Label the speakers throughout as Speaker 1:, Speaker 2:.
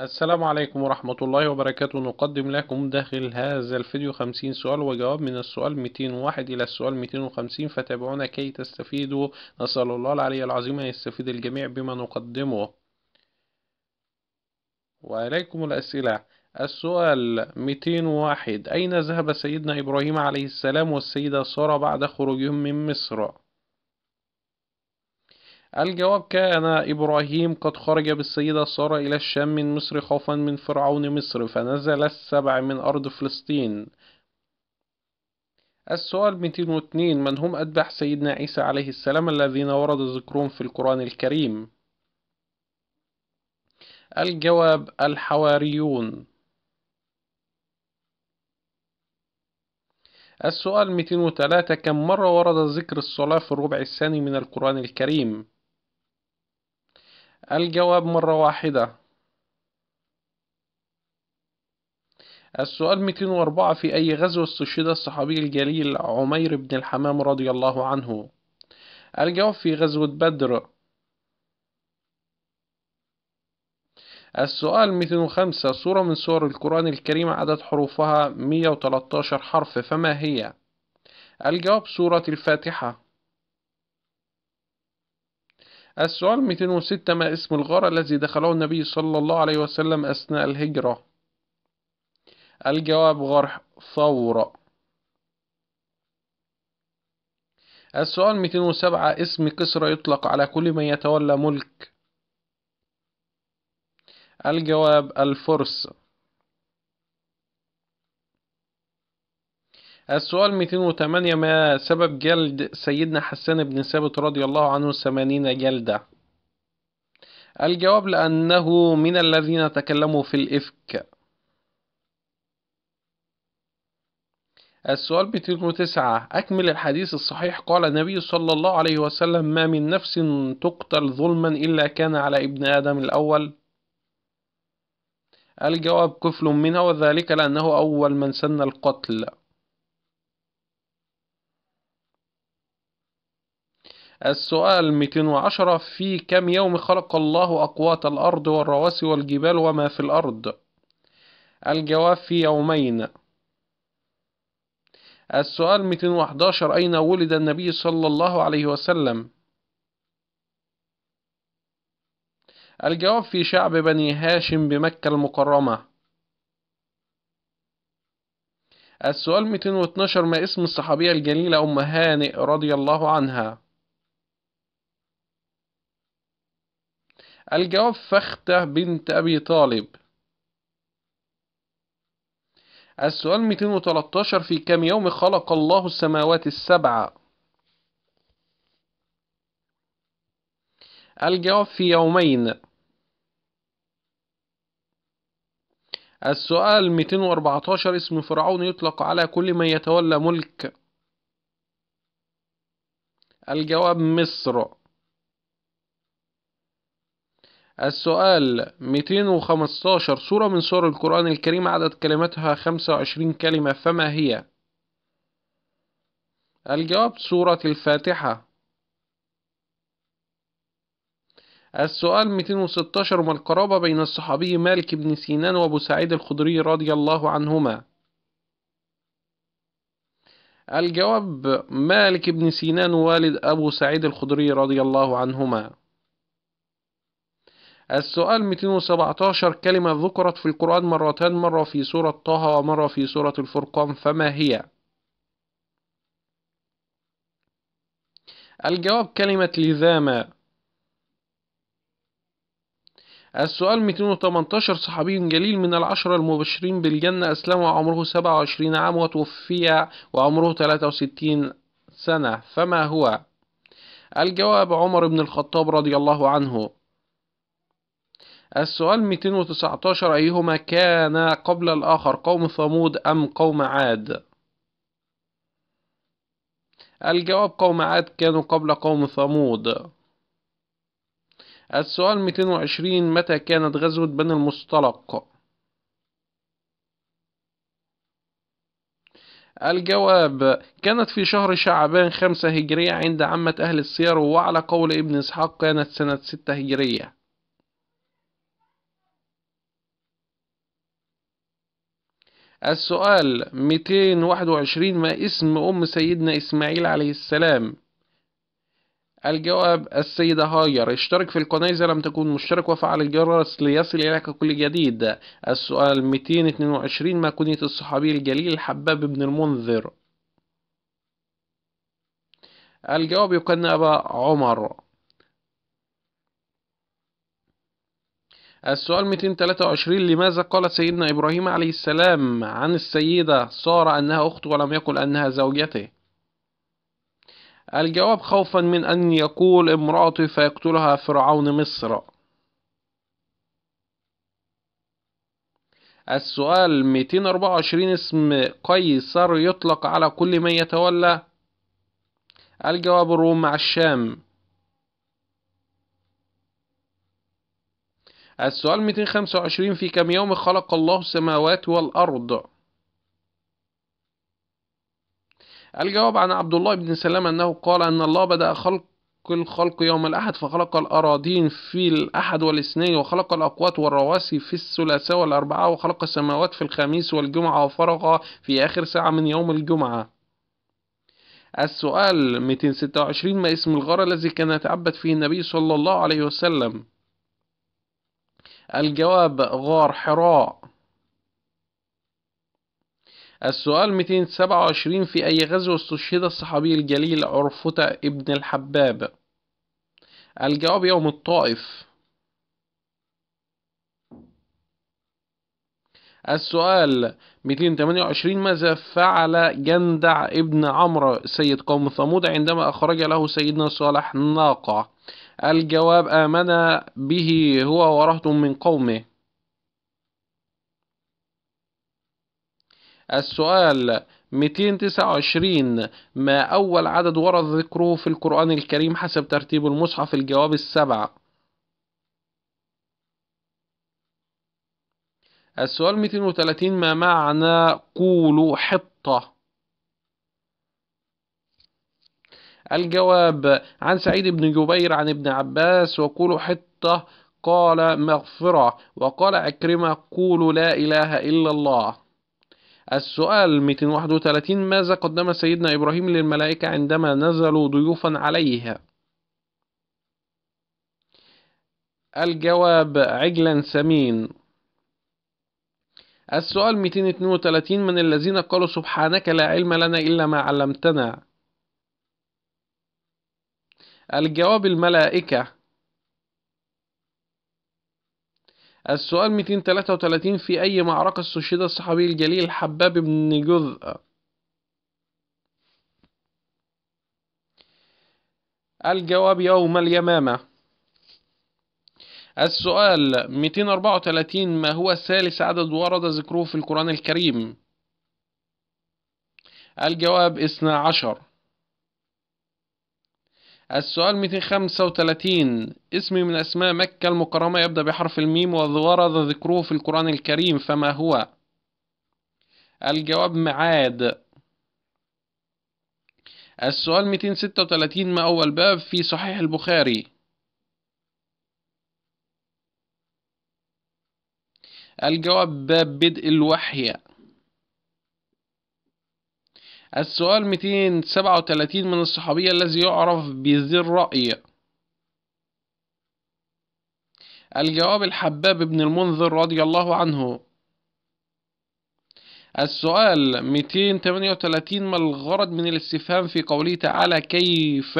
Speaker 1: السلام عليكم ورحمة الله وبركاته نقدم لكم داخل هذا الفيديو 50 سؤال وجواب من السؤال 201 إلى السؤال 250 فتابعونا كي تستفيدوا نسأل الله العلي العظيم أن يستفيد الجميع بما نقدمه وعليكم الأسئلة السؤال 201 أين ذهب سيدنا إبراهيم عليه السلام والسيدة سارة بعد خروجهم من مصر؟ الجواب كان إبراهيم قد خرج بالسيدة سارة إلى الشام من مصر خوفا من فرعون مصر فنزل السبع من أرض فلسطين السؤال 202 من هم أتباع سيدنا عيسى عليه السلام الذين ورد ذكرهم في القرآن الكريم الجواب الحواريون السؤال 203 كم مرة ورد ذكر الصلاة في الربع الثاني من القرآن الكريم الجواب مرة واحدة السؤال 204 في أي غزوة استشهد الصحابي الجليل عمير بن الحمام رضي الله عنه الجواب في غزوة بدر السؤال 205 سورة من سور القرآن الكريم عدد حروفها 113 حرف فما هي؟ الجواب سورة الفاتحة السؤال 206 ما اسم الغار الذي دخله النبي صلى الله عليه وسلم أثناء الهجرة الجواب غار ثورة السؤال 207 اسم كسرى يطلق على كل من يتولى ملك الجواب الفرس السؤال 208 ما سبب جلد سيدنا حسان بن ثابت رضي الله عنه 80 جلدة الجواب لأنه من الذين تكلموا في الإفك السؤال 209 أكمل الحديث الصحيح قال النبي صلى الله عليه وسلم ما من نفس تقتل ظلما إلا كان على ابن آدم الأول الجواب كفل منها وذلك لأنه أول من سن القتل السؤال 210 في كم يوم خلق الله أقوات الأرض والرواسي والجبال وما في الأرض الجواب في يومين السؤال 211 أين ولد النبي صلى الله عليه وسلم الجواب في شعب بني هاشم بمكة المكرمة السؤال 212 ما اسم الصحابية الجليلة أم هانئ رضي الله عنها الجواب فختة بنت أبي طالب السؤال 213 في كم يوم خلق الله السماوات السبع الجواب في يومين السؤال 214 اسم فرعون يطلق على كل من يتولى ملك الجواب مصر السؤال 215 سورة من سور القرآن الكريم عدد كلماتها 25 كلمة فما هي؟ الجواب سورة الفاتحة السؤال 216 ما القرابة بين الصحابي مالك بن سينان وأبو سعيد الخدري رضي الله عنهما الجواب مالك بن سينان والد أبو سعيد الخدري رضي الله عنهما السؤال 217 كلمة ذكرت في القرآن مرتان مرة في سورة طه ومرة في سورة الفرقان فما هي؟ الجواب كلمة لذاما السؤال 218 صحابي جليل من العشرة المبشرين بالجنة أسلم وعمره 27 عام وتوفي وعمره 63 سنة فما هو؟ الجواب عمر بن الخطاب رضي الله عنه السؤال 219 أيهما كان قبل الآخر قوم ثمود أم قوم عاد الجواب قوم عاد كانوا قبل قوم ثمود السؤال 220 متى كانت غزوة بني المصطلق الجواب كانت في شهر شعبان خمسة هجرية عند عامة أهل السير وعلى قول ابن إسحاق كانت سنة ستة هجرية السؤال 221 ما اسم أم سيدنا إسماعيل عليه السلام الجواب السيدة هاجر اشترك في القناة إذا لم تكن مشترك وفعل الجرس ليصل إليك كل جديد السؤال 222 ما كنية الصحابي الجليل حباب بن المنذر الجواب يكن أبا عمر السؤال 223 لماذا قال سيدنا إبراهيم عليه السلام عن السيدة سارة أنها أخته ولم يقل أنها زوجته الجواب خوفا من أن يقول امرأته فيقتلها فرعون مصر السؤال 224 اسم قيصر يطلق على كل من يتولى الجواب الروم مع الشام السؤال 225 في كم يوم خلق الله السماوات والأرض الجواب عن عبد الله بن سلام أنه قال أن الله بدأ خلق الخلق يوم الأحد فخلق الأراضين في الأحد والاثنين وخلق الأقوات والرواسي في الثلاثاء والأربعاء وخلق السماوات في الخميس والجمعة وفرغ في آخر ساعة من يوم الجمعة السؤال 226 ما اسم الغار الذي كان يتعبد فيه النبي صلى الله عليه وسلم الجواب غار حراء السؤال 227 في أي غزو استشهد الصحابي الجليل عرفتة ابن الحباب الجواب يوم الطائف السؤال 228 ماذا فعل جندع ابن عمرو سيد قوم ثمود عندما أخرج له سيدنا صالح ناقة الجواب آمن به هو ورهط من قومه السؤال 229 ما أول عدد ورد ذكره في القرآن الكريم حسب ترتيب المصحف الجواب السبع السؤال 230 ما معنى قولوا حطة الجواب عن سعيد بن جبير عن ابن عباس وقولوا حطة قال مغفرة وقال عكرمة قولوا لا إله إلا الله السؤال 231 ماذا قدم سيدنا إبراهيم للملائكة عندما نزلوا ضيوفا عليه الجواب عجلا سمين السؤال 232 من الذين قالوا سبحانك لا علم لنا إلا ما علمتنا الجواب الملائكة السؤال 233 في أي معركة استشهد الصحابي الجليل حباب بن جزء الجواب يوم اليمامة السؤال 234 ما هو ثالث عدد ورد ذكره في القرآن الكريم الجواب 12 السؤال 235 اسم من أسماء مكة المكرمة يبدأ بحرف الميم وورد ذكره في القرآن الكريم فما هو؟ الجواب معاد السؤال 236 ما أول باب في صحيح البخاري؟ الجواب باب بدء الوحي السؤال 237 من الصحابية الذي يعرف بذي الرأي الجواب الحباب بن المنذر رضي الله عنه السؤال 238 ما الغرض من الاستفهام في قوله تعالى كيف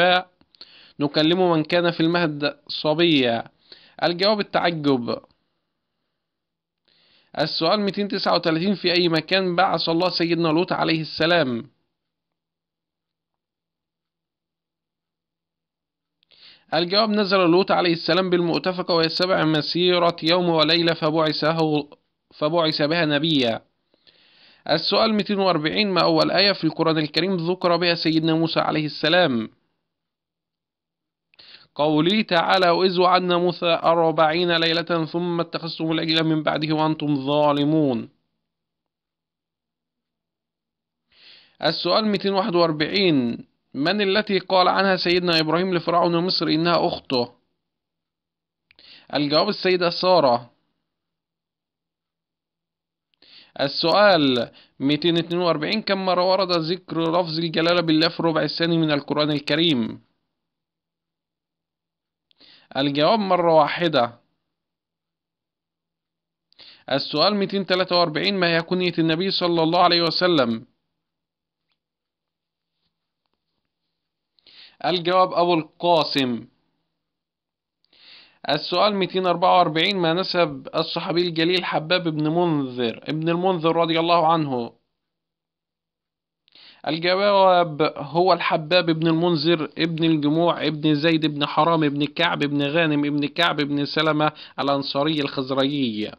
Speaker 1: نكلم من كان في المهد صبيا الجواب التعجب السؤال 239 في أي مكان بعث الله سيدنا لوط عليه السلام الجواب نزل لوط عليه السلام بالمؤتفقة وهي السبع مسيرة يوم وليلة فبعثه فبعث بها نبيا السؤال 240 ما أول آية في القرآن الكريم ذكر بها سيدنا موسى عليه السلام قوله تعالى وإذ وعدنا موسى أربعين ليلة ثم اتخذتم العجل من بعده وأنتم ظالمون السؤال 241 من التي قال عنها سيدنا إبراهيم لفرعون مصر إنها أخته الجواب السيدة سارة السؤال 242 كم مرة ورد ذكر لفظ الجلالة بالله في الربع الثاني من القرآن الكريم الجواب مرة واحدة السؤال 243 ما هي كنية النبي صلى الله عليه وسلم الجواب أبو القاسم السؤال 244 ما نسب الصحابي الجليل حباب بن منذر ابن المنذر رضي الله عنه الجواب هو الحباب بن المنذر ابن الجموع ابن زيد بن حرام ابن كعب ابن غانم ابن كعب ابن سلمة الأنصاري الخزرجي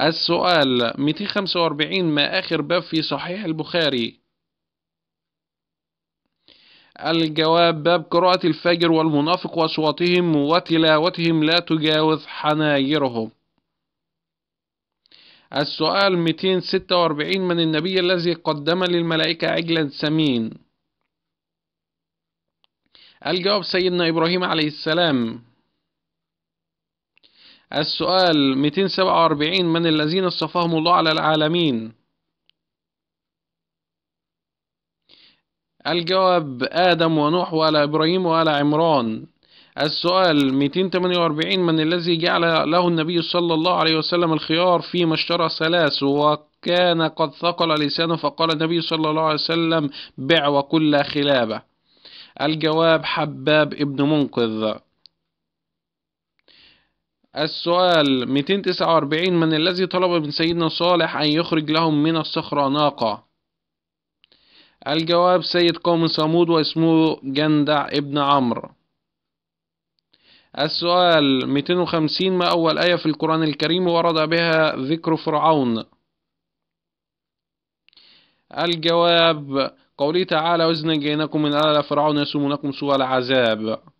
Speaker 1: السؤال 245 ما آخر باب في صحيح البخاري الجواب باب قراءة الفجر والمنافق وأصواتهم وتلاوتهم لا تجاوز حناجرهم السؤال 246 من النبي الذي قدم للملائكة عجلا سمين الجواب سيدنا إبراهيم عليه السلام السؤال 247 من الذين اصطفاهم الله على العالمين الجواب آدم ونوح ولا إبراهيم ولا عمران السؤال 248 من الذي جعل له النبي صلى الله عليه وسلم الخيار فيما اشترى ثلاث وكان قد ثقل لسانه فقال النبي صلى الله عليه وسلم بع وكل خلابة الجواب حباب ابن منقذ السؤال 249 من الذي طلب من سيدنا صالح أن يخرج لهم من الصخرة ناقة الجواب سيد قوم صمود واسمه جندع ابن عمرو السؤال 250 ما أول آية في القرآن الكريم ورد بها ذكر فرعون الجواب قوله تعالى وزن جيناكم من آل فرعون يسومونكم سوء العذاب